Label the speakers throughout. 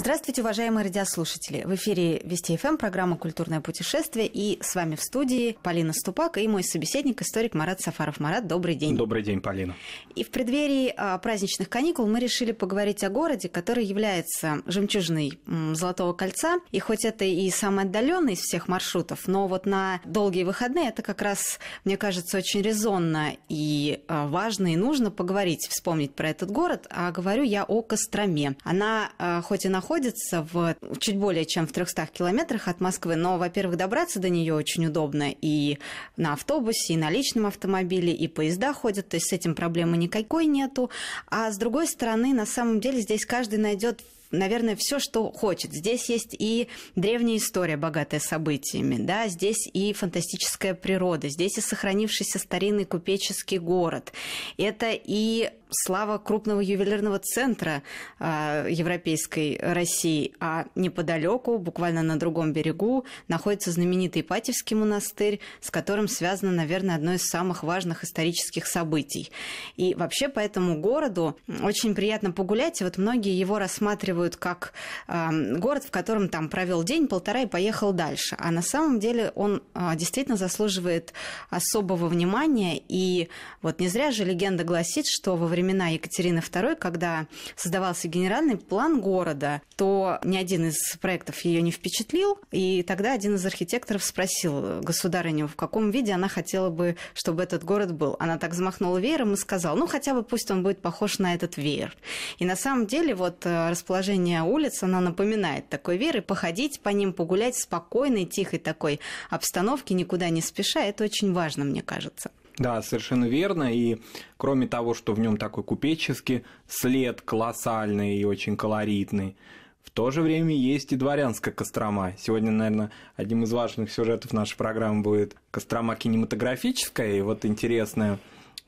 Speaker 1: Здравствуйте, уважаемые радиослушатели. В эфире Вести ФМ, программа «Культурное путешествие». И с вами в студии Полина Ступак и мой собеседник, историк Марат Сафаров. Марат, добрый день.
Speaker 2: Добрый день, Полина.
Speaker 1: И в преддверии а, праздничных каникул мы решили поговорить о городе, который является жемчужиной Золотого кольца. И хоть это и самый отдаленный из всех маршрутов, но вот на долгие выходные это как раз, мне кажется, очень резонно и а, важно и нужно поговорить, вспомнить про этот город. А говорю я о Костроме. Она а, хоть и находится находится в чуть более чем в 300 километрах от Москвы, но, во-первых, добраться до нее очень удобно и на автобусе, и на личном автомобиле, и поезда ходят, то есть с этим проблемы никакой нету. А с другой стороны, на самом деле здесь каждый найдет наверное, все, что хочет. Здесь есть и древняя история, богатая событиями, да, здесь и фантастическая природа, здесь и сохранившийся старинный купеческий город. Это и слава крупного ювелирного центра э, европейской России, а неподалеку, буквально на другом берегу, находится знаменитый Ипатьевский монастырь, с которым связано, наверное, одно из самых важных исторических событий. И вообще по этому городу очень приятно погулять, и вот многие его рассматривают как э, город, в котором там провел день, полтора и поехал дальше. А на самом деле он э, действительно заслуживает особого внимания, и вот не зря же легенда гласит, что во время времена Екатерины II, когда создавался генеральный план города, то ни один из проектов ее не впечатлил. И тогда один из архитекторов спросил государыню, в каком виде она хотела бы, чтобы этот город был. Она так взмахнула веером и сказала, ну хотя бы пусть он будет похож на этот веер. И на самом деле вот э, расположение улиц, она напоминает такой веер, и походить по ним, погулять в спокойной, тихой такой обстановке, никуда не спеша, это очень важно, мне кажется.
Speaker 2: Да, совершенно верно. И кроме того, что в нем такой купеческий след колоссальный и очень колоритный, в то же время есть и дворянская Кострома. Сегодня, наверное, одним из важных сюжетов нашей программы будет Кострома кинематографическая. И вот интересное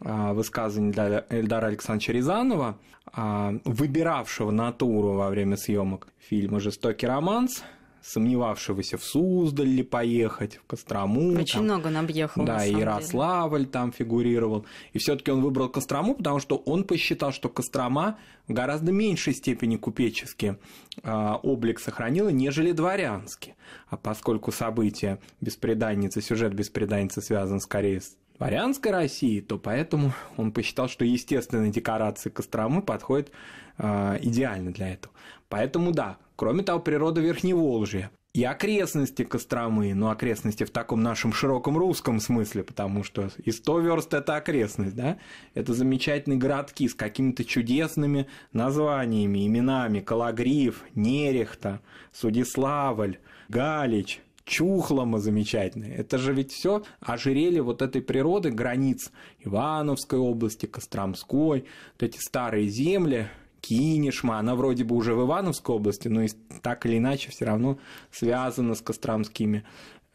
Speaker 2: а, высказывание для Эльдара Александровича Рязанова, а, выбиравшего натуру во время съемок фильма «Жестокий романс», сомневавшегося в Суздаль ли поехать, в Кострому. Очень там, много он объехал. Да, и Ярославль деле. там фигурировал. И все таки он выбрал Кострому, потому что он посчитал, что Кострома в гораздо меньшей степени купечески э, а, облик сохранила, нежели дворянский. А поскольку событие беспреданницы, сюжет беспреданницы связан скорее с дворянской России, то поэтому он посчитал, что естественные декорации Костромы подходят э, идеально для этого. Поэтому да, кроме того, природа Верхневолжья и окрестности Костромы, ну, окрестности в таком нашем широком русском смысле, потому что и 100 верст – это окрестность, да? Это замечательные городки с какими-то чудесными названиями, именами – Калагриф, Нерехта, Судиславль, Галич – Чухлома замечательная. Это же ведь все ожерелье вот этой природы, границ Ивановской области, Костромской, вот эти старые земли, Кинешма, она вроде бы уже в Ивановской области, но и так или иначе все равно связана с костромскими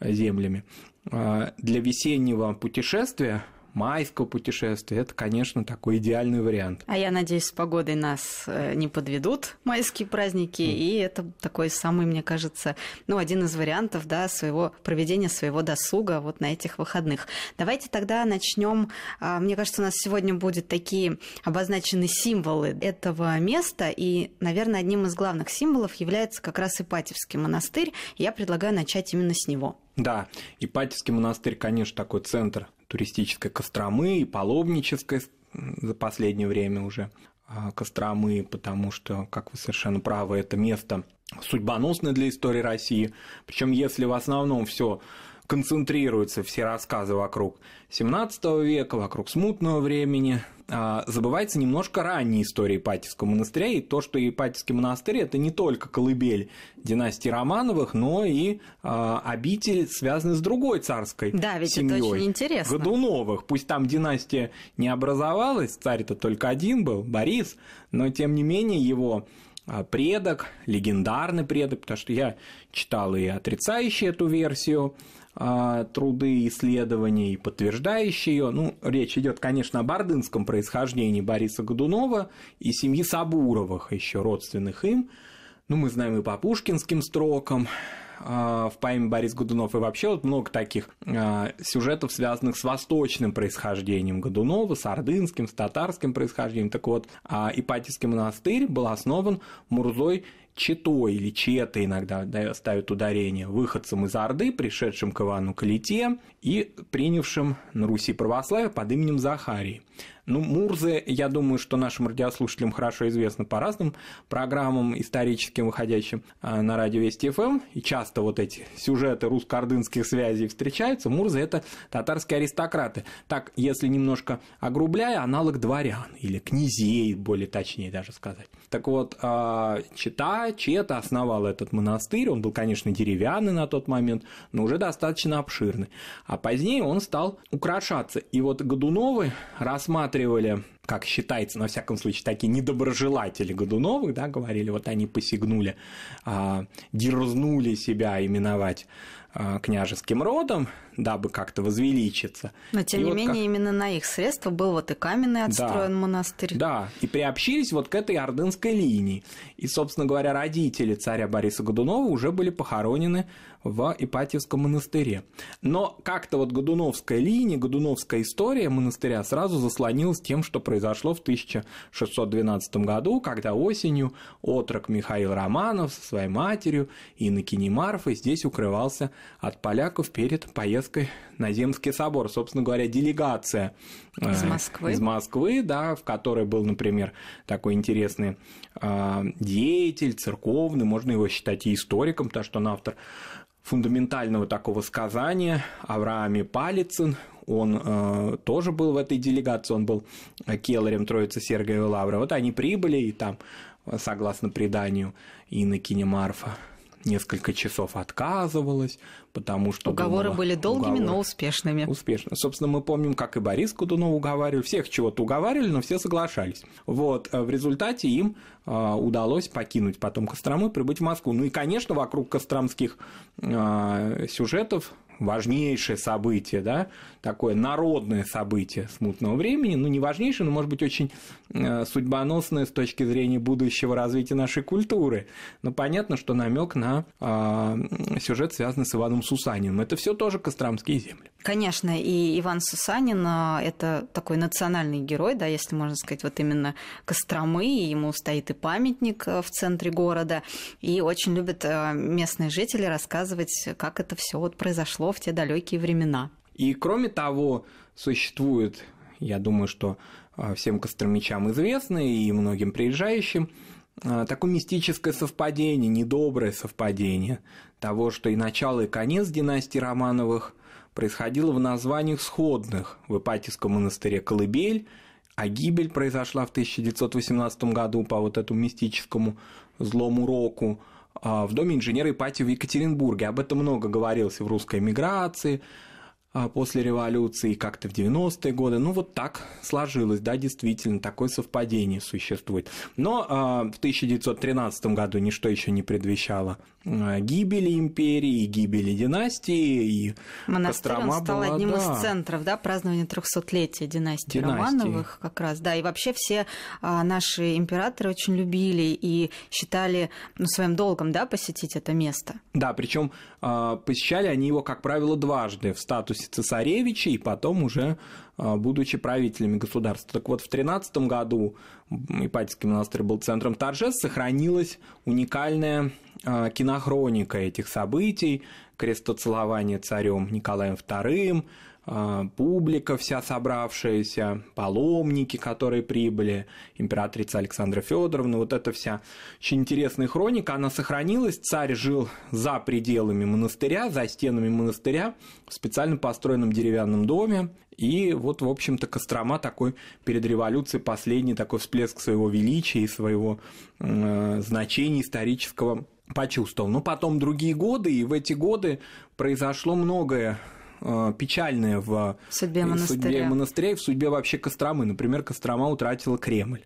Speaker 2: землями. А, для весеннего путешествия майского путешествия, это, конечно, такой идеальный вариант.
Speaker 1: А я надеюсь, с погодой нас э, не подведут майские праздники, mm. и это такой самый, мне кажется, ну, один из вариантов, да, своего проведения своего досуга вот на этих выходных. Давайте тогда начнем. А, мне кажется, у нас сегодня будут такие обозначены символы этого места, и, наверное, одним из главных символов является как раз Ипатьевский монастырь. Я предлагаю начать именно с него.
Speaker 2: Да, Ипатьевский монастырь, конечно, такой центр туристической Костромы и паломнической за последнее время уже а, Костромы, потому что, как вы совершенно правы, это место судьбоносное для истории России. Причем, если в основном все концентрируются все рассказы вокруг 17 века, вокруг смутного времени, а, забывается немножко ранняя история Ипатьевского монастыря, и то, что Ипатьевский монастырь – это не только колыбель династии Романовых, но и а, обитель, связанный с другой царской Да, ведь семьей, это очень интересно. Годуновых. Пусть там династия не образовалась, царь-то только один был, Борис, но, тем не менее, его а, предок, легендарный предок, потому что я читал и отрицающий эту версию а, труды исследований, подтверждающие ее. Ну, речь идет, конечно, о бардынском происхождении Бориса Годунова и семьи Сабуровых, еще родственных им. Ну, мы знаем и по пушкинским строкам, а, в поэме Борис Годунов и вообще вот много таких а, сюжетов, связанных с восточным происхождением Годунова, с ордынским, с татарским происхождением. Так вот, а, Ипатийский монастырь был основан Мурзой Читой или Чета иногда ставят ударение выходцем из Орды, пришедшим к Ивану Калите и принявшим на Руси православие под именем Захарии. Ну, Мурзы, я думаю, что нашим радиослушателям хорошо известно по разным программам историческим, выходящим э, на радио Вести ФМ, эм. и часто вот эти сюжеты русско-ордынских связей встречаются. Мурзы – это татарские аристократы. Так, если немножко огрубляя, аналог дворян или князей, более точнее даже сказать. Так вот, э, Чита, Чета основал этот монастырь, он был, конечно, деревянный на тот момент, но уже достаточно обширный. А позднее он стал украшаться. И вот Годуновы рассматривали рассматривали, как считается, на всяком случае, такие недоброжелатели Годуновых, да, говорили, вот они посягнули, а, дерзнули себя именовать а, княжеским родом, дабы как-то возвеличиться. Но
Speaker 1: тем и не вот менее, как... именно на их средства был вот и каменный отстроен да,
Speaker 2: монастырь. Да, и приобщились вот к этой ордынской линии. И, собственно говоря, родители царя Бориса Годунова уже были похоронены в Ипатьевском монастыре. Но как-то вот Годуновская линия, Годуновская история монастыря сразу заслонилась тем, что произошло в 1612 году, когда осенью отрок Михаил Романов со своей матерью и Иннокенемарфой здесь укрывался от поляков перед поездкой на Земский собор. Собственно говоря, делегация э, из Москвы. Из Москвы, да, в которой был, например, такой интересный э, деятель церковный, можно его считать и историком, потому что он автор фундаментального такого сказания Аврааме Палицын. Он э, тоже был в этой делегации, он был келлерем Троицы Сергиева Лавра. Вот они прибыли, и там, согласно преданию Иннокене Марфа, несколько часов отказывалась, потому что... Уговоры думала, были долгими, уговор... но успешными. Успешно. Собственно, мы помним, как и Борис Годунов уговаривал, всех чего-то уговаривали, но все соглашались. Вот, э, в результате им э, удалось покинуть потом Кострому и прибыть в Москву. Ну и, конечно, вокруг костромских э, сюжетов важнейшее событие, да, такое народное событие смутного времени, ну, не важнейшее, но, может быть, очень э, судьбоносное с точки зрения будущего развития нашей культуры. Но понятно, что намек на э, сюжет, связанный с Иваном Сусаниным. Это все тоже Костромские земли.
Speaker 1: Конечно, и Иван Сусанин а, – это такой национальный герой, да, если можно сказать, вот именно Костромы, ему стоит и памятник э, в центре города, и очень любят э, местные жители рассказывать, как это все вот произошло повезло в те далекие времена.
Speaker 2: И кроме того, существует, я думаю, что а, всем костромичам известно и многим приезжающим, а, такое мистическое совпадение, недоброе совпадение того, что и начало, и конец династии Романовых происходило в названиях сходных в Ипатьевском монастыре Колыбель, а гибель произошла в 1918 году по вот этому мистическому злому року – а, в Доме инженера Ипатьева в Екатеринбурге. Об этом много говорилось в русской миграции, а, после революции, как-то в 90-е годы. Ну, вот так сложилось, да, действительно, такое совпадение существует. Но э, в 1913 году ничто еще не предвещало а, гибели империи, гибели династии, и Монастырь Кострома стал была, одним да. из центров,
Speaker 1: да, празднования 300-летия династии, династии Романовых как раз, да, и вообще все наши императоры очень любили и считали ну, своим долгом, да, посетить это место.
Speaker 2: Да, причем э, посещали они его, как правило, дважды в статусе Руси цесаревичи и потом уже а, будучи правителями государства. Так вот, в 13 году Ипатийский монастырь был центром торжеств, сохранилась уникальная а, кинохроника этих событий, крестоцелование царем Николаем II, Э, публика вся собравшаяся, паломники, которые прибыли, императрица Александра Федоровна, вот эта вся очень интересная хроника, она сохранилась, царь жил за пределами монастыря, за стенами монастыря, в специально построенном деревянном доме, и вот, в общем-то, Кострома такой перед революцией последний такой всплеск своего величия и своего э, значения исторического почувствовал. Но потом другие годы, и в эти годы произошло многое Э, печальное в судьбе э, монастыря. судьбе монастыря в судьбе вообще Костромы. Например, Кострома утратила Кремль.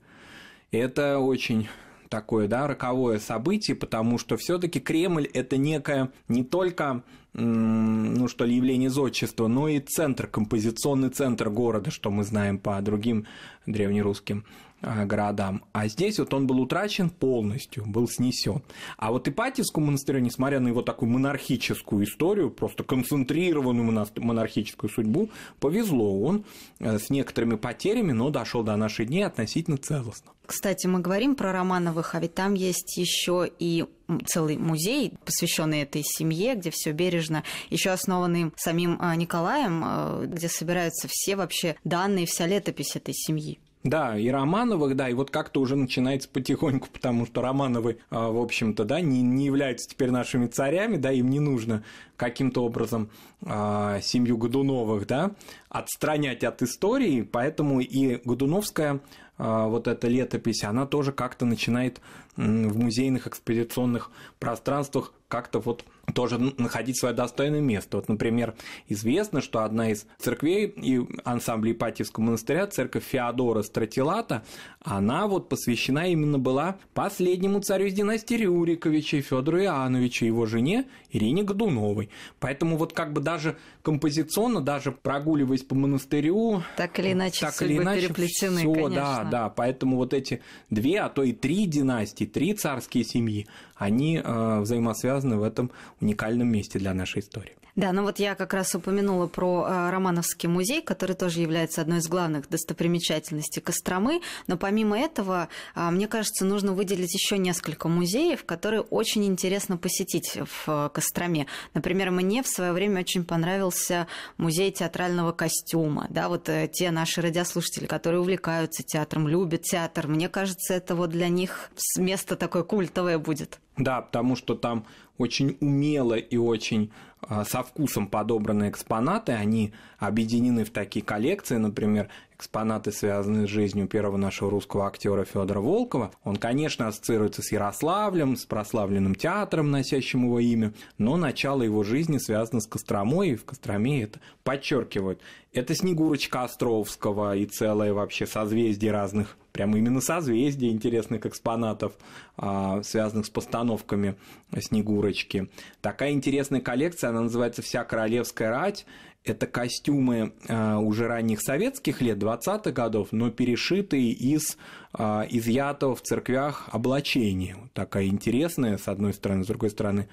Speaker 2: это очень такое, да, роковое событие, потому что все-таки Кремль это некое не только ну что ли, явление зодчества, но и центр, композиционный центр города, что мы знаем по другим древнерусским Э, городам. А здесь вот он был утрачен полностью, был снесен. А вот Ипатьевскому монастырю, несмотря на его такую монархическую историю, просто концентрированную монархическую судьбу, повезло. Он э, с некоторыми потерями, но дошел до наших дней относительно целостно.
Speaker 1: Кстати, мы говорим про Романовых, а ведь там есть еще и целый музей, посвященный этой семье, где все бережно, еще основанный самим э, Николаем, где собираются все вообще данные, вся летопись этой семьи.
Speaker 2: Да, и Романовых, да, и вот как-то уже начинается потихоньку, потому что Романовы, а, в общем-то, да, не, не являются теперь нашими царями, да, им не нужно каким-то образом а, семью Годуновых, да, отстранять от истории, поэтому и Годуновская а, вот эта летопись, она тоже как-то начинает в музейных экспедиционных пространствах как-то вот тоже находить свое достойное место. Вот, например, известно, что одна из церквей и ансамбля Ипатьевского монастыря, церковь Феодора Стратилата, она вот посвящена именно была последнему царю из династии Рюриковича, Федору Иоанновичу, его жене Ирине Годуновой. Поэтому вот как бы даже композиционно, даже прогуливаясь по монастырю...
Speaker 1: Так или иначе, так или иначе переплетены, всё, конечно. Да, да,
Speaker 2: поэтому вот эти две, а то и три династии, царские, три царские семьи, они э, взаимосвязаны в этом уникальном месте для нашей истории.
Speaker 1: Да, ну вот я как раз упомянула про э, Романовский музей, который тоже является одной из главных достопримечательностей Костромы. Но помимо этого, э, мне кажется, нужно выделить еще несколько музеев, которые очень интересно посетить в Костроме. Например, мне в свое время очень понравился музей театрального костюма. Да, вот те наши радиослушатели, которые увлекаются театром, любят театр. Мне кажется, это вот для них место такое культовое будет.
Speaker 2: Да, потому что там очень умело и очень а, со вкусом подобраны экспонаты, они объединены в такие коллекции, например, экспонаты, связанные с жизнью первого нашего русского актера Федора Волкова. Он, конечно, ассоциируется с Ярославлем, с прославленным театром, носящим его имя, но начало его жизни связано с Костромой, и в Костроме это подчеркивают. Это Снегурочка Островского и целое вообще созвездие разных прямо именно созвездие интересных экспонатов, а, связанных с постановками Снегурочки. Такая интересная коллекция, она называется «Вся королевская рать», это костюмы э, уже ранних советских лет, 20-х годов, но перешитые из э, изъятого в церквях облачения. Такая интересная, с одной стороны, с другой стороны,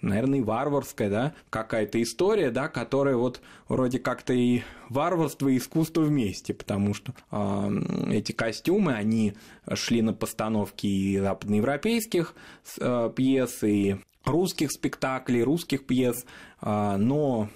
Speaker 2: наверное, и варварская, да, какая-то история, да, которая вот вроде как-то и варварство, и искусство вместе, потому что э, эти костюмы, они шли на постановки и западноевропейских э, пьес, и русских спектаклей, русских пьес, э, но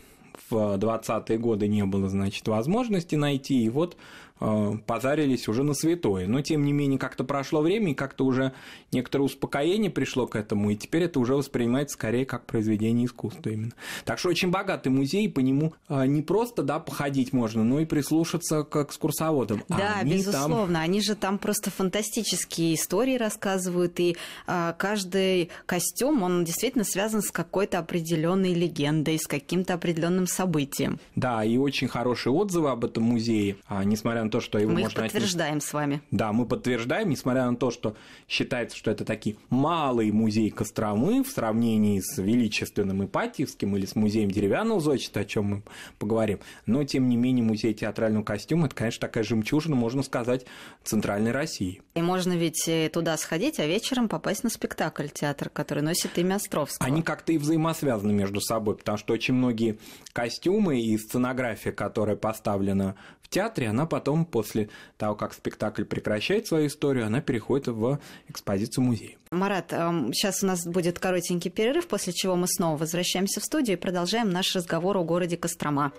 Speaker 2: в 20-е э, годы не было, значит, возможности найти, и вот Э, позарились уже на святое. Но, тем не менее, как-то прошло время, и как-то уже некоторое успокоение пришло к этому, и теперь это уже воспринимается скорее как произведение искусства именно. Так что очень богатый музей, по нему э, не просто да, походить можно, но и прислушаться к экскурсоводам. Да, они безусловно,
Speaker 1: там... они же там просто фантастические истории рассказывают, и э, каждый костюм, он действительно связан с какой-то определенной легендой, с каким-то определенным
Speaker 2: событием. Да, и очень хорошие отзывы об этом музее, а, несмотря на то, что его мы можно... Мы подтверждаем отнести... с вами. Да, мы подтверждаем, несмотря на то, что считается, что это такие малый музей Костромы в сравнении с величественным Ипатьевским или с музеем деревянного зодчества, о чем мы поговорим. Но, тем не менее, музей театрального костюма – это, конечно, такая жемчужина, можно сказать, Центральной России.
Speaker 1: И можно ведь э, туда сходить, а вечером попасть на спектакль театр,
Speaker 2: который носит имя Островского. Они как-то и взаимосвязаны между собой, потому что очень многие костюмы и сценография, которая поставлена в театре она потом, после того, как спектакль прекращает свою историю, она переходит в экспозицию музея. Марат, сейчас
Speaker 1: эм, у нас будет коротенький перерыв, после чего мы снова возвращаемся в студию и продолжаем наш разговор о городе Кострома.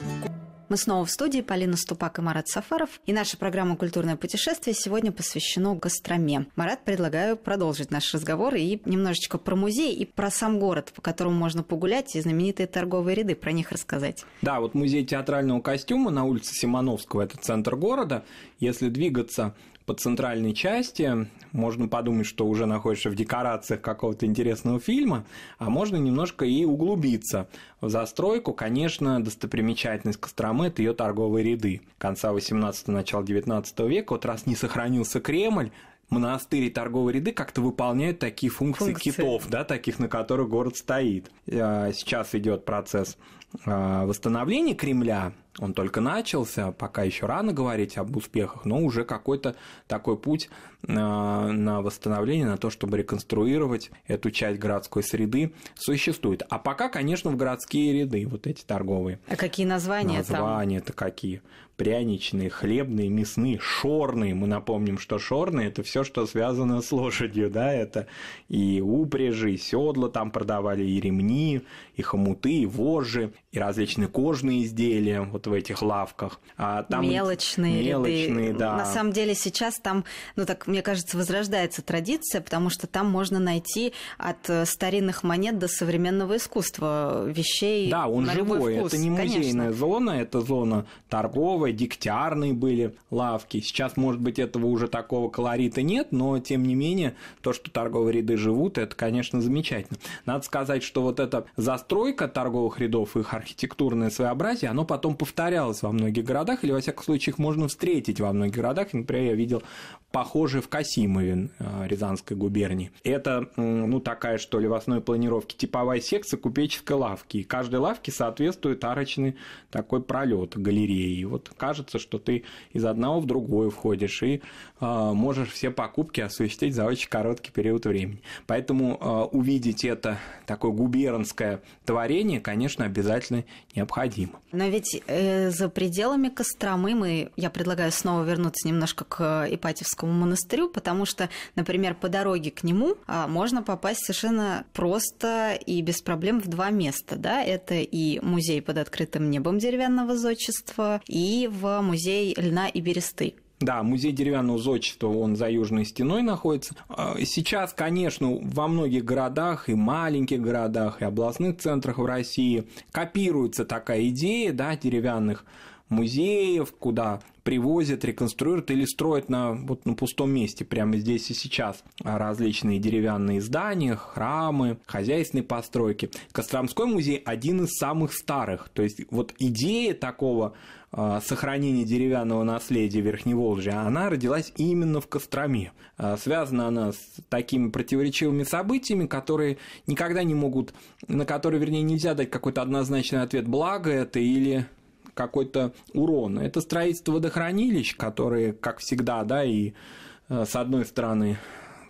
Speaker 1: Мы снова в студии, Полина Ступак и Марат Сафаров. И наша программа «Культурное путешествие» сегодня посвящена гастроме. Марат, предлагаю продолжить наш разговор и немножечко про музей и про сам город, по которому можно погулять, и знаменитые торговые ряды, про них рассказать.
Speaker 2: Да, вот музей театрального костюма на улице Симоновского, это центр города. Если двигаться по центральной части, можно подумать, что уже находишься в декорациях какого-то интересного фильма, а можно немножко и углубиться в застройку. Конечно, достопримечательность Костромы – это ее торговые ряды. Конца 18-го, начала 19 века, вот раз не сохранился Кремль, монастыри и торговые ряды как-то выполняют такие функции, функции китов, да, таких, на которых город стоит. А, сейчас идет процесс а, восстановления Кремля, он только начался, пока еще рано говорить об успехах, но уже какой-то такой путь э, на восстановление, на то, чтобы реконструировать эту часть городской среды существует. А пока, конечно, в городские ряды вот эти торговые. А какие названия, названия там? Названия-то какие? пряничные, хлебные, мясные, шорные. Мы напомним, что шорные – это все, что связано с лошадью, да, это и упряжи, и седла там продавали, и ремни, и хомуты, и вожжи, и различные кожные изделия. Вот в этих лавках. А там мелочные, мелочные ряды. Да. На самом деле
Speaker 1: сейчас там, ну так, мне кажется, возрождается традиция, потому что там можно найти от э, старинных монет до современного искусства э, вещей. Да, он на живой, вкус, это не музейная конечно.
Speaker 2: зона, это зона торговая, дегтярные были лавки. Сейчас, может быть, этого уже такого колорита нет, но тем не менее, то, что торговые ряды живут, это, конечно, замечательно. Надо сказать, что вот эта застройка торговых рядов, их архитектурное своеобразие, оно потом повторяется повторялось во многих городах, или, во всяком случае, их можно встретить во многих городах. Например, я видел похожие в Касимове э, Рязанской губернии. Это, ну, такая, что ли, в основе планировки типовая секция купеческой лавки. И каждой лавке соответствует арочный такой пролет галереи. И вот кажется, что ты из одного в другое входишь и э, можешь все покупки осуществить за очень короткий период времени. Поэтому э, увидеть это такое губернское творение, конечно, обязательно необходимо.
Speaker 1: Но ведь Э, за пределами Костромы мы, я предлагаю снова вернуться немножко к э, Ипатьевскому монастырю, потому что, например, по дороге к нему а, можно попасть совершенно просто и без проблем в два места. Да? Это и музей под открытым небом деревянного зодчества, и в музей льна и бересты.
Speaker 2: Да, музей деревянного зодчества, он за южной стеной находится. А, сейчас, конечно, во многих городах и маленьких городах, и областных центрах в России копируется такая идея, да, деревянных музеев, куда привозят, реконструируют или строят на, вот, на пустом месте, прямо здесь и сейчас. Различные деревянные здания, храмы, хозяйственные постройки. Костромской музей один из самых старых. То есть вот идея такого а, сохранения деревянного наследия Верхневолжья, она родилась именно в Костроме. А, связана она с такими противоречивыми событиями, которые никогда не могут, на которые, вернее, нельзя дать какой-то однозначный ответ, благо это или какой-то урон. Это строительство водохранилищ, которые, как всегда, да, и э, с одной стороны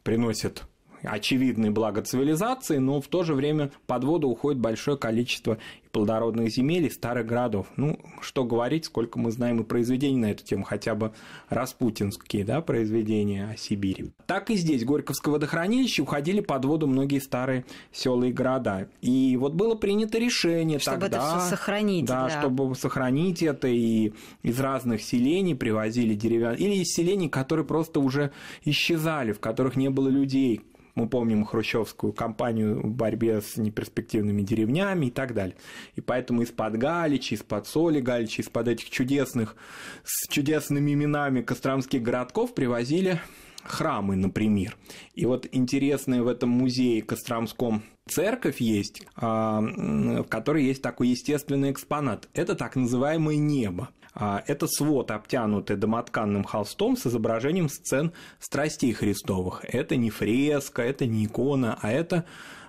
Speaker 2: приносят очевидные блага цивилизации, но в то же время под воду уходит большое количество плодородных земель и старых городов. Ну, что говорить, сколько мы знаем и произведений на эту тему, хотя бы распутинские да, произведения о Сибири. Так и здесь, Горьковского водохранилище, уходили под воду многие старые села и города. И вот было принято решение чтобы тогда... Чтобы это все сохранить. Да, да, чтобы сохранить это, и из разных селений привозили деревянные... Или из селений, которые просто уже исчезали, в которых не было людей, мы помним хрущевскую кампанию в борьбе с неперспективными деревнями и так далее. И поэтому из-под Галичи, из-под Соли Галичи, из-под этих чудесных, с чудесными именами костромских городков привозили храмы, например. И вот интересная в этом музее Костромском церковь есть, а, в которой есть такой естественный экспонат. Это так называемое небо. А, этот свод, обтянутый домотканным холстом с изображением сцен страстей Христовых. Это не фреска, это не икона, а это,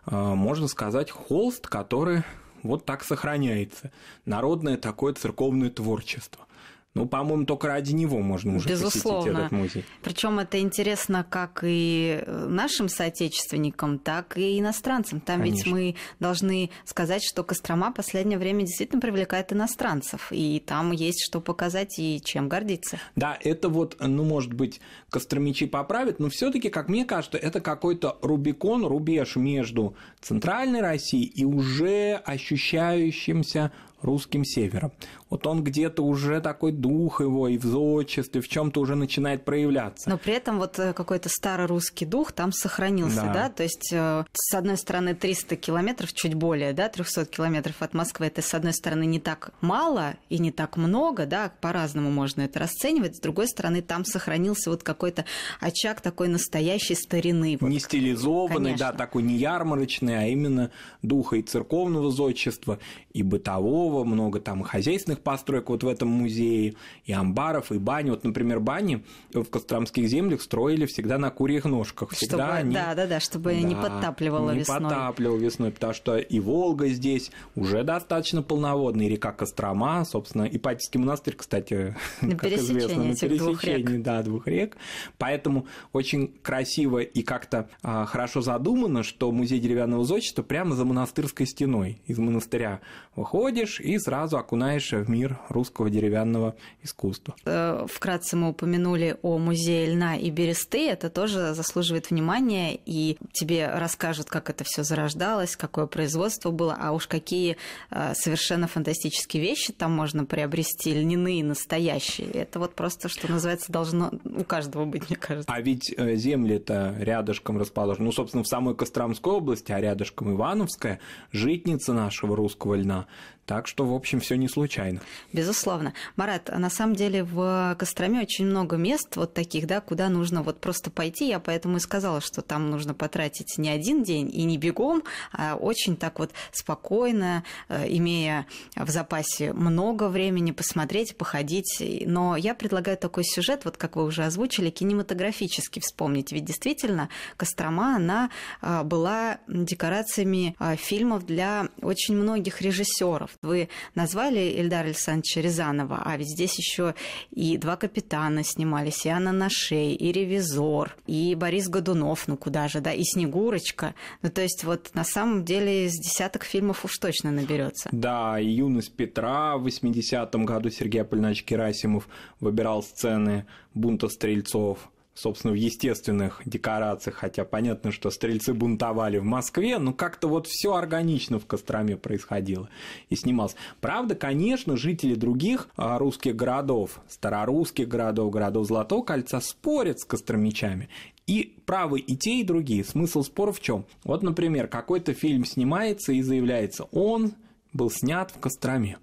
Speaker 2: а, можно сказать, холст, который вот так сохраняется. Народное такое церковное творчество. Ну, по-моему, только ради него можно уже Безусловно. посетить этот музей.
Speaker 1: Причем это интересно как и э, нашим соотечественникам, так и иностранцам. Там Конечно. ведь мы должны сказать, что Кострома в последнее время действительно привлекает иностранцев, и там есть что показать и чем гордиться.
Speaker 2: Да, это вот, ну, может быть, костромичи поправят, но все таки как мне кажется, это какой-то рубикон, рубеж между центральной Россией и уже ощущающимся русским севером вот он где-то уже такой дух его и в зодчестве, в чем то уже начинает проявляться.
Speaker 1: Но при этом вот э, какой-то старорусский дух там сохранился, да, да? то есть э, с одной стороны 300 километров, чуть более, да, 300 километров от Москвы, это с одной стороны не так мало и не так много, да, по-разному можно это расценивать, с другой стороны там сохранился вот какой-то очаг такой настоящей старины. Вот. Не
Speaker 2: стилизованный, Конечно. да, такой не ярмарочный, а именно духа и церковного зодчества, и бытового, много там хозяйственных жилых построек вот в этом музее, и амбаров, и бани. Вот, например, бани в Костромских землях строили всегда на курьих ножках. Всегда чтобы, они... Да,
Speaker 1: да, да, чтобы да, не подтапливало не весной. Не
Speaker 2: подтапливало весной, потому что и Волга здесь уже достаточно полноводная, река Кострома, собственно, и Ипатьевский монастырь, кстати, на как известно, на пересечении двух рек. Да, двух рек. Поэтому очень красиво и как-то а, хорошо задумано, что музей деревянного зодчества прямо за монастырской стеной из монастыря выходишь и сразу окунаешь в мир русского деревянного искусства. Э, вкратце мы упомянули о музее
Speaker 1: льна и бересты. Это тоже заслуживает внимания, и тебе расскажут, как это все зарождалось, какое производство было, а уж какие э, совершенно фантастические вещи там можно приобрести, льняные, настоящие. Это вот просто, что называется, должно
Speaker 2: у каждого быть, мне кажется. А ведь э, земли-то рядышком расположены. Ну, собственно, в самой Костромской области, а рядышком Ивановская, житница нашего русского льна. Так что, в общем, все не случайно. Безусловно.
Speaker 1: Марат, а на самом деле в Костроме очень много мест вот таких, да, куда нужно вот просто пойти. Я поэтому и сказала, что там нужно потратить не один день и не бегом, а очень так вот спокойно, э, имея в запасе много времени посмотреть, походить. Но я предлагаю такой сюжет, вот как вы уже озвучили, кинематографически вспомнить. Ведь действительно Кострома, она э, была декорациями э, фильмов для очень многих режиссеров. Вы назвали Эльдара Александровича Рязанова, а ведь здесь еще и два капитана снимались, и Анна Нашей, и Ревизор, и Борис Годунов, ну куда же, да, и Снегурочка. Ну то есть вот на самом деле из десяток фильмов уж точно наберется.
Speaker 2: Да, и «Юность Петра» в 80-м году Сергей Аполлинач Герасимов выбирал сцены бунта стрельцов – собственно, в естественных декорациях, хотя понятно, что стрельцы бунтовали в Москве, но как-то вот все органично в Костроме происходило и снималось. Правда, конечно, жители других а, русских городов, старорусских городов, городов Золотого кольца спорят с костромичами. И правы и те, и другие. Смысл спора в чем? Вот, например, какой-то фильм снимается и заявляется, он был снят в Костроме.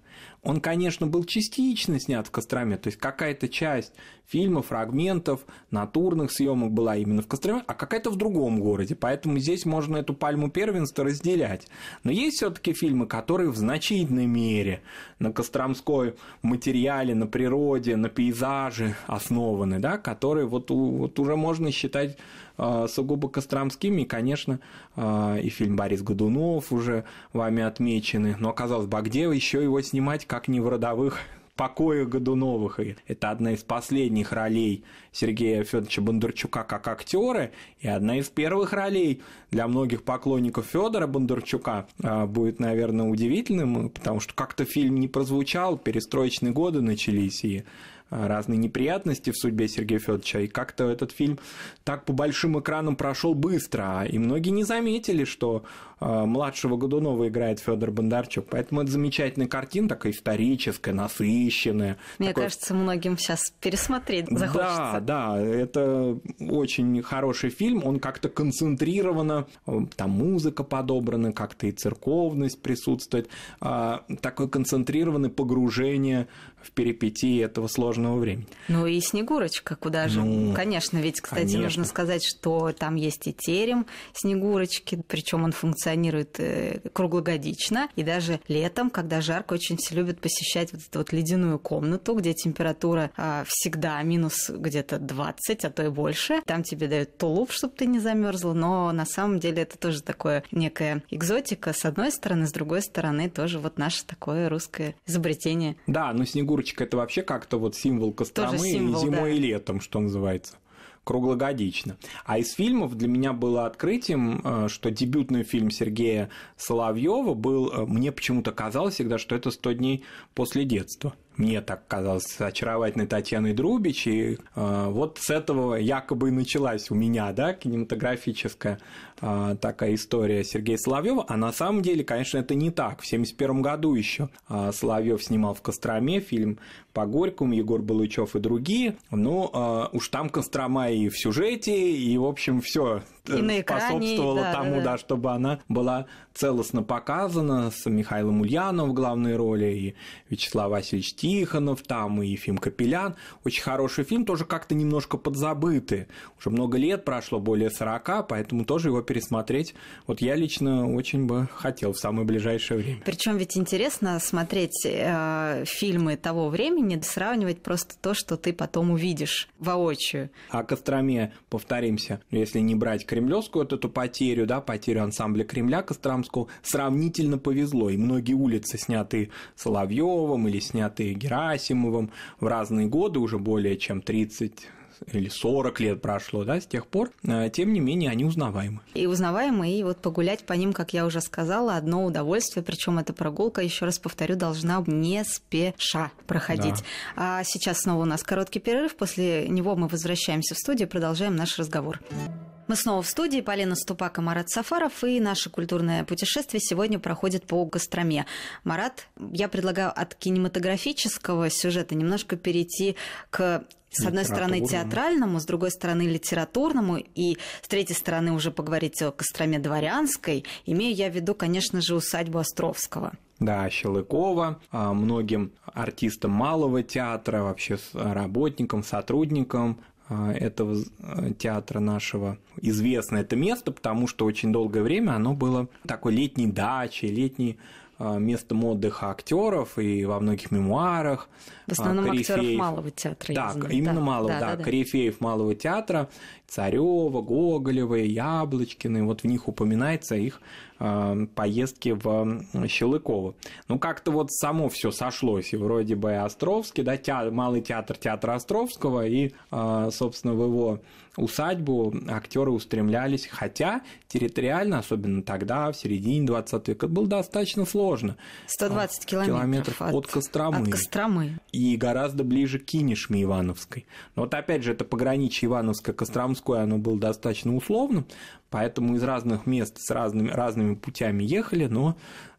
Speaker 2: Он, конечно, был частично снят в Костроме, то есть какая-то часть фильма, фрагментов, натурных съемок была именно в Костроме, а какая-то в другом городе, поэтому здесь можно эту пальму первенства разделять. Но есть все таки фильмы, которые в значительной мере на костромской материале, на природе, на пейзаже основаны, да, которые вот, вот уже можно считать а, сугубо костромскими, и, конечно, а, и фильм «Борис Годунов» уже вами отмечены, но, казалось бы, а где еще его снимать, как не в родовых покоя Годуновых. И это одна из последних ролей Сергея Федоровича Бондарчука как актера и одна из первых ролей для многих поклонников Федора Бондарчука а, будет, наверное, удивительным, потому что как-то фильм не прозвучал, перестроечные годы начались, и разные неприятности в судьбе Сергея Федоровича, и как-то этот фильм так по большим экранам прошел быстро, и многие не заметили, что э, младшего Годунова играет Федор Бондарчук. Поэтому это замечательная картина, такая историческая, насыщенная. Мне такой...
Speaker 1: кажется, многим сейчас пересмотреть захочется.
Speaker 2: Да, да, это очень хороший фильм, он как-то концентрировано, э, там музыка подобрана, как-то и церковность присутствует, а, такое концентрированное погружение в перипетии этого сложного времени.
Speaker 1: Ну и Снегурочка, куда же? Ну, конечно, ведь, кстати, конечно. нужно сказать, что там есть и терем Снегурочки, причем он функционирует э, круглогодично, и даже летом, когда жарко, очень все любят посещать вот эту вот ледяную комнату, где температура а, всегда минус где-то 20, а то и больше. Там тебе дают тулуп, чтобы ты не замерзла, но на самом деле это тоже такое некая экзотика, с одной стороны, с другой стороны, тоже вот наше такое русское изобретение.
Speaker 2: Да, но Снегурочка Снегурочка это вообще как-то вот символ Костромы символ, зимой да. и летом, что называется круглогодично. А из фильмов для меня было открытием, э, что дебютный фильм Сергея Соловьева был, э, мне почему-то казалось всегда, что это 100 дней после детства мне так казалось, очаровательной Татьяной Друбич, и э, вот с этого якобы и началась у меня, да, кинематографическая э, такая история Сергея Соловьева, а на самом деле, конечно, это не так. В 1971 году еще э, Соловьев снимал в Костроме фильм по Горькому, Егор Балычев и другие. Ну, э, уж там Кострома и в сюжете, и, в общем, все э, способствовало да, тому, да, да. да, чтобы она была целостно показана с Михаилом Ульяновым в главной роли, и Вячеслав Васильевич Тихонов там, и Ефим Капелян. Очень хороший фильм, тоже как-то немножко подзабытый. Уже много лет прошло, более 40, поэтому тоже его пересмотреть. Вот я лично очень бы хотел в самое ближайшее время.
Speaker 1: Причем ведь интересно смотреть э, фильмы того времени, не сравнивать просто то, что ты потом увидишь воочию.
Speaker 2: А Костроме, повторимся, ну, если не брать кремлевскую вот эту потерю, да, потерю ансамбля Кремля Костромского, сравнительно повезло, и многие улицы, снятые Соловьевым или снятые Герасимовым в разные годы, уже более чем 30 или 40 лет прошло, да, с тех пор, э, тем не менее они узнаваемы.
Speaker 1: И узнаваемы, и вот погулять по ним, как я уже сказала, одно удовольствие, причем эта прогулка, еще раз повторю, должна не спеша проходить. Да. А сейчас снова у нас короткий перерыв, после него мы возвращаемся в студию и продолжаем наш разговор. Разговор. Мы снова в студии. Полина Ступака, Марат Сафаров. И наше культурное путешествие сегодня проходит по Костроме. Марат, я предлагаю от кинематографического сюжета немножко перейти к с одной стороны театральному, с другой стороны литературному, и с третьей стороны уже поговорить о Костроме дворянской, имею я в виду, конечно же, усадьбу Островского.
Speaker 2: Да, Щелыкова, а, многим артистам малого театра, вообще работникам, сотрудникам а, этого а, театра нашего известно это место, потому что очень долгое время оно было такой летней дачей, летней а, местом отдыха актеров и во многих мемуарах. В основном актеров малого театра. Да, знаю. именно да, малого, да, да, да, корифеев малого театра. Царева, Гоголева, Яблочкины, вот в них упоминается их э, поездки в Щелыково. Ну, как-то вот само все сошлось, и вроде бы и Островский, да, театр, Малый театр, театра Островского, и, э, собственно, в его усадьбу актеры устремлялись, хотя территориально, особенно тогда, в середине 20 века, было достаточно сложно. 120 э, километров, километров от, от Костромы. От Костромы. И гораздо ближе к Кинешме Ивановской. Но вот опять же, это пограничье Ивановское-Костромское Донское оно было достаточно условным, поэтому из разных мест с разными, разными путями ехали, но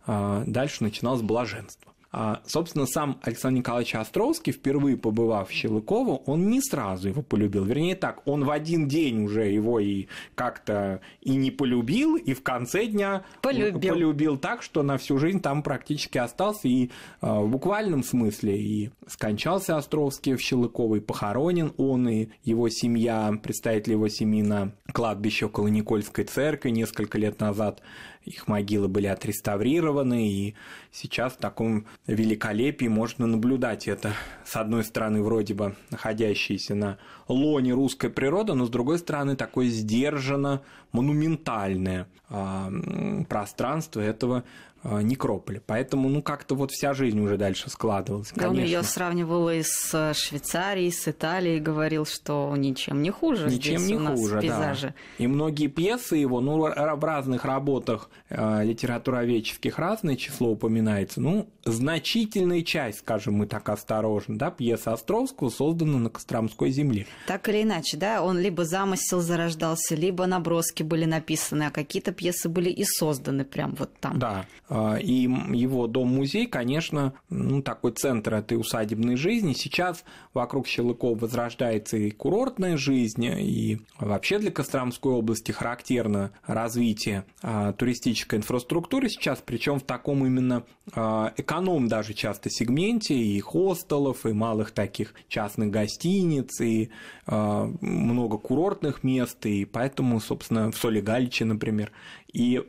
Speaker 2: а, дальше начиналось блаженство. А, собственно, сам Александр Николаевич Островский, впервые побывав в Щелыково, он не сразу его полюбил. Вернее так, он в один день уже его и как-то и не полюбил, и в конце дня полюбил, полюбил так, что на всю жизнь там практически остался, и а, в буквальном смысле и скончался Островский в Щелыково, и похоронен он, и его семья, представители его семьи на кладбище около Никольской церкви несколько лет назад их могилы были отреставрированы, и сейчас в таком великолепии можно наблюдать это. С одной стороны, вроде бы находящийся на лоне русской природы, но с другой стороны, такое сдержанно монументальное а, пространство этого Э, некрополь. Поэтому, ну, как-то вот вся жизнь уже дальше складывалась. Да, конечно. он ее
Speaker 1: сравнивал и с э, Швейцарией, с Италией, говорил, что ничем не хуже. Ничем не хуже, пейзажи.
Speaker 2: да. И многие пьесы его, ну, в разных работах э, литературоведческих разное число упоминается. Ну, значительная часть, скажем мы так осторожно, да, пьеса Островского созданы на Костромской земле.
Speaker 1: Так или иначе, да, он либо замысел зарождался, либо наброски были написаны, а какие-то пьесы были и созданы
Speaker 2: прям вот там. Да. А, и его дом-музей, конечно, ну, такой центр этой усадебной жизни. Сейчас вокруг Щелыков возрождается и курортная жизнь, и вообще для Костромской области характерно развитие а, туристической инфраструктуры сейчас, причем в таком именно а, эконом даже часто сегменте и хостелов, и малых таких частных гостиниц, и много курортных мест, и поэтому, собственно, в Солигаличе, например, и э,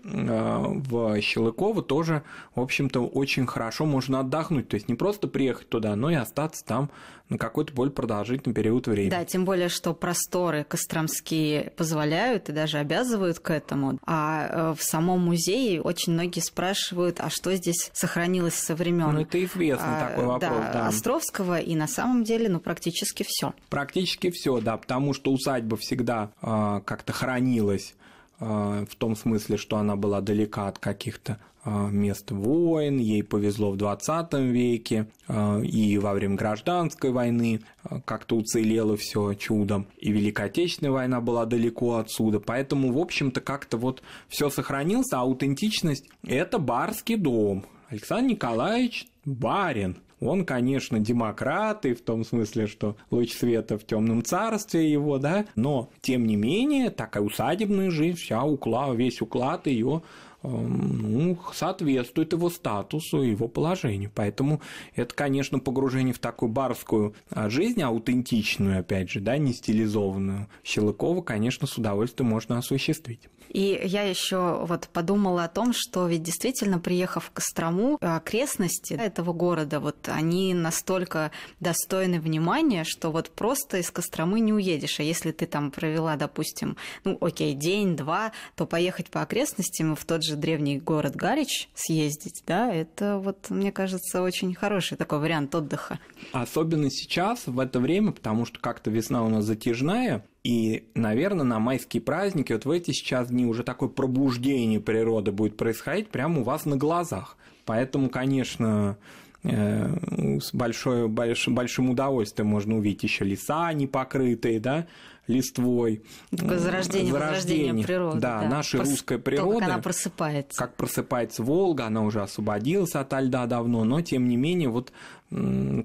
Speaker 2: в Щелыково тоже, в общем-то, очень хорошо можно отдохнуть. То есть не просто приехать туда, но и остаться там на какой-то более продолжительный период времени. Да,
Speaker 1: тем более, что просторы костромские позволяют и даже обязывают к этому. А э, в самом музее очень многие спрашивают, а что здесь сохранилось со времен? Ну, это известный а, такой вопрос, да, да. Островского, и на самом деле, ну, практически все.
Speaker 2: Практически все, да, потому что усадьба всегда э, как-то хранилась Э, в том смысле, что она была далека от каких-то э, мест войн, ей повезло в 20 веке э, и во время гражданской войны как-то уцелело все чудом, и Великая Отечественная война была далеко отсюда, поэтому, в общем-то, как-то вот все сохранилось, а аутентичность – это барский дом, Александр Николаевич барин, он, конечно, демократ, и в том смысле, что луч света в темном царстве его, да, но, тем не менее, такая усадебная жизнь, вся уклад, весь уклад ее Эм, ну, соответствует его статусу и его положению. Поэтому это, конечно, погружение в такую барскую а, жизнь, аутентичную, опять же, да, не стилизованную. Щелыкова, конечно, с удовольствием можно осуществить.
Speaker 1: И я еще вот подумала о том, что ведь действительно, приехав в Кострому, окрестности этого города, вот они настолько достойны внимания, что вот просто из Костромы не уедешь. А если ты там провела, допустим, ну, окей, день-два, то поехать по окрестностям и в тот же же древний город Галич съездить, да, это вот, мне кажется, очень хороший такой вариант отдыха.
Speaker 2: Особенно сейчас, в это время, потому что как-то весна у нас затяжная, и, наверное, на майские праздники, вот в эти сейчас дни уже такое пробуждение природы будет происходить прямо у вас на глазах. Поэтому, конечно, э, с большой, больш, большим удовольствием можно увидеть еще леса непокрытые, да, листвой. Такое зарождение, возрождение, природы. Да, да. наша Прос... русская природа. То, как она просыпается. Как просыпается Волга, она уже освободилась от льда давно, но тем не менее вот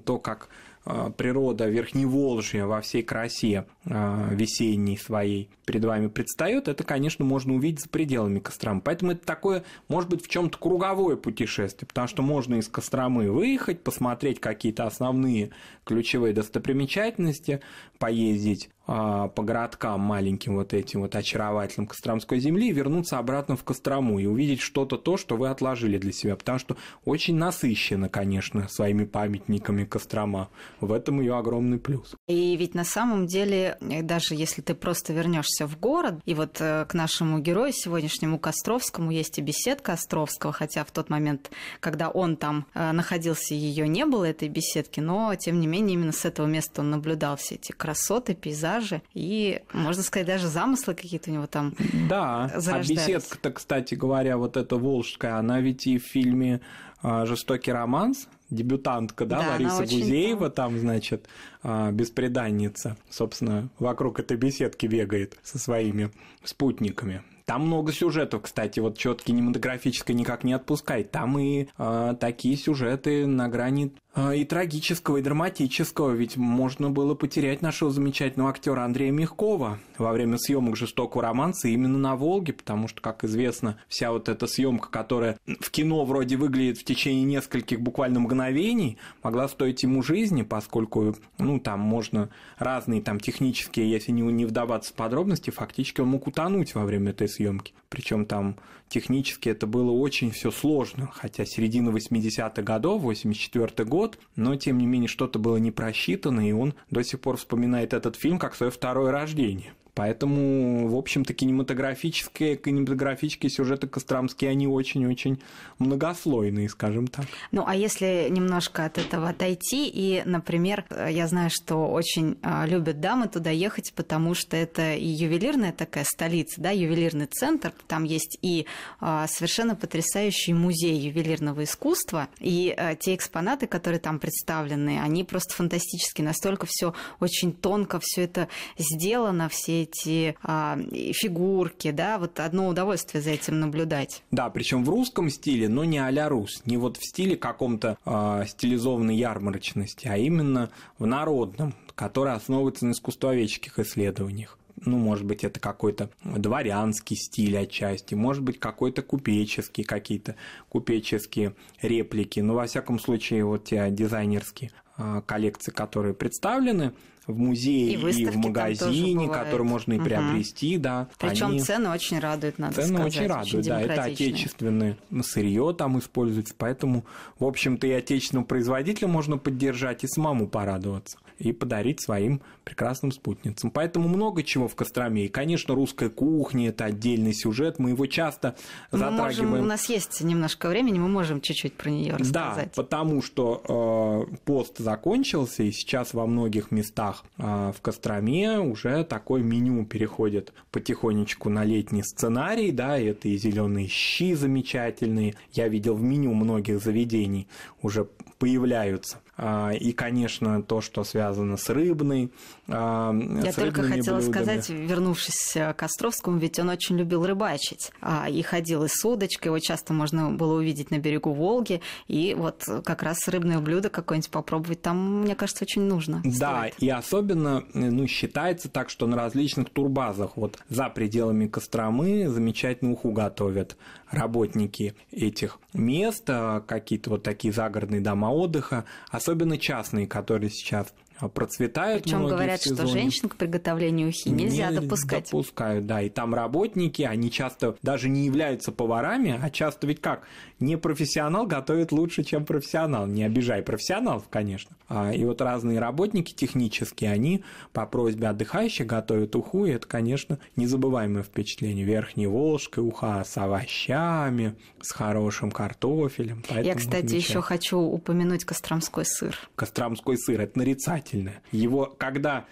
Speaker 2: то, как а, природа Верхневолжья во всей красе а, весенней своей перед вами предстает, это, конечно, можно увидеть за пределами Костромы. Поэтому это такое, может быть, в чем то круговое путешествие, потому что можно из Костромы выехать, посмотреть какие-то основные ключевые достопримечательности, поездить а, по городкам маленьким вот этим вот очаровательным Костромской земли и вернуться обратно в Кострому и увидеть что-то то, что вы отложили для себя, потому что очень насыщена, конечно, своими памятниками Кострома. В этом ее огромный плюс.
Speaker 1: И ведь на самом деле, э, даже если ты просто вернешься в город, и вот э, к нашему герою сегодняшнему Костровскому есть и беседка Островского, хотя в тот момент, когда он там э, находился, ее не было, этой беседки, но тем не менее именно с этого места он наблюдал все эти красоты, пейзажи, продажи, и, можно сказать, даже замыслы какие-то у него там
Speaker 2: Да, а беседка-то, кстати говоря, вот эта волжская, она ведь и в фильме а, «Жестокий романс» дебютантка, да, да Лариса Гузеева, там... там, значит, а, беспреданница, собственно, вокруг этой беседки бегает со своими спутниками. Там много сюжетов, кстати, вот что-то кинематографическое никак не отпускает. Там и э, такие сюжеты на грани э, и трагического, и драматического, ведь можно было потерять нашего замечательного актера Андрея Мягкова во время съемок жестокого романса именно на Волге, потому что, как известно, вся вот эта съемка, которая в кино вроде выглядит в течение нескольких буквально мгновений, могла стоить ему жизни, поскольку, ну, там можно разные там технические, если не, не вдаваться в подробности, фактически он мог утонуть во время этой съемки. Причем там технически это было очень все сложно, хотя середина 80-х годов, 84 год, но тем не менее что-то было не просчитано, и он до сих пор вспоминает этот фильм как свое второе рождение. Поэтому, в общем-то, кинематографические, кинематографические сюжеты костромские, они очень-очень многослойные, скажем так.
Speaker 1: Ну, а если немножко от этого отойти, и, например, я знаю, что очень а, любят дамы туда ехать, потому что это и ювелирная такая столица, да, ювелирный центр, там есть и а, совершенно потрясающий музей ювелирного искусства, и а, те экспонаты, которые там представлены, они просто фантастические, настолько все очень тонко, все это сделано, все эти эти а, фигурки, да, вот одно удовольствие за этим наблюдать.
Speaker 2: Да, причем в русском стиле, но не а-ля рус, не вот в стиле каком-то а, стилизованной ярмарочности, а именно в народном, который основывается на искусствоведческих исследованиях ну, может быть, это какой-то дворянский стиль отчасти, может быть, какой-то купеческий, какие-то купеческие реплики, но, ну, во всяком случае, вот те дизайнерские а, коллекции, которые представлены, в музее, и, и в магазине, который можно и приобрести, угу. да. Причем они... цены
Speaker 1: очень радуют, надо цены сказать. Цены очень радуют, очень да. Это отечественное
Speaker 2: сырье там используется, поэтому, в общем-то, и отечественного производителя можно поддержать и самому порадоваться и подарить своим прекрасным спутницам. Поэтому много чего в Костроме. И, конечно, русская кухня – это отдельный сюжет. Мы его часто затрагиваем. мы Можем, у нас
Speaker 1: есть немножко времени, мы можем чуть-чуть про нее рассказать.
Speaker 2: Да, потому что э, пост закончился, и сейчас во многих местах местах. А, в Костроме уже такой меню переходит потихонечку на летний сценарий, да, это и зеленые щи замечательные. Я видел в меню многих заведений уже появляются а, и, конечно, то, что связано с рыбной. А, Я с только хотела блюдами. сказать,
Speaker 1: вернувшись э, к Островскому, ведь он очень любил рыбачить а, и ходил и с удочкой, его часто можно было увидеть на берегу Волги, и вот как раз рыбное блюдо какое-нибудь попробовать там, мне кажется, очень нужно. Да,
Speaker 2: стоит. и особенно э, ну, считается так, что на различных турбазах вот за пределами Костромы замечательную уху готовят работники этих мест, какие-то вот такие загородные дома отдыха, а особенно частные, которые сейчас а, процветает. Причем говорят, что женщин
Speaker 1: к приготовлению ухи нельзя не допускать.
Speaker 2: Допускают, да. И там работники, они часто даже не являются поварами, а часто ведь как? Не профессионал готовит лучше, чем профессионал. Не обижай профессионалов, конечно. А, и вот разные работники технические, они по просьбе отдыхающих готовят уху, и это, конечно, незабываемое впечатление. Верхней Волжкой уха с овощами, с хорошим картофелем. Я, кстати, еще
Speaker 1: хочу упомянуть костромской сыр.
Speaker 2: Костромской сыр, это нарицать нежелательное. Его, когда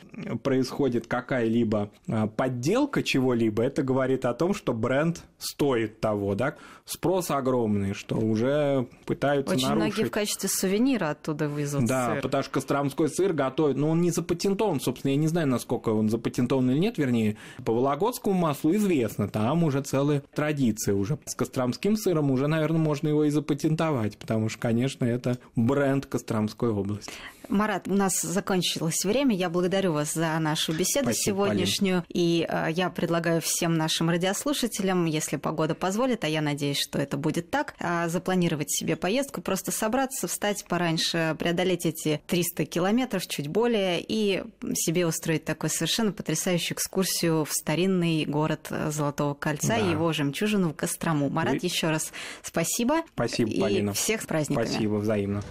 Speaker 2: происходит какая-либо а, подделка чего-либо, это говорит о том, что бренд стоит того, да, спрос огромный, что уже пытаются Очень нарушить. многие в
Speaker 1: качестве сувенира оттуда вызовут Да, сыр.
Speaker 2: потому что костромской сыр готовят, но ну, он не запатентован, собственно, я не знаю, насколько он запатентован или нет, вернее, по вологодскому маслу известно, там уже целая традиция уже. С костромским сыром уже, наверное, можно его и запатентовать, потому что, конечно, это бренд Костромской области.
Speaker 1: Марат, у нас закончилось время. Я благодарю вас за нашу беседу Спасибо, сегодняшнюю. Полин. И а, я предлагаю всем нашим радиослушателям, если погода позволит, а я надеюсь, что это будет так, а, запланировать себе поездку, просто собраться, встать пораньше, преодолеть эти 300 километров, чуть более, и себе устроить такую совершенно потрясающую экскурсию в старинный город Золотого Кольца да. и его жемчужину в Кострому. Марат, Вы... еще раз
Speaker 2: спасибо. Спасибо, и Полина. всех с праздниками. Спасибо, взаимно.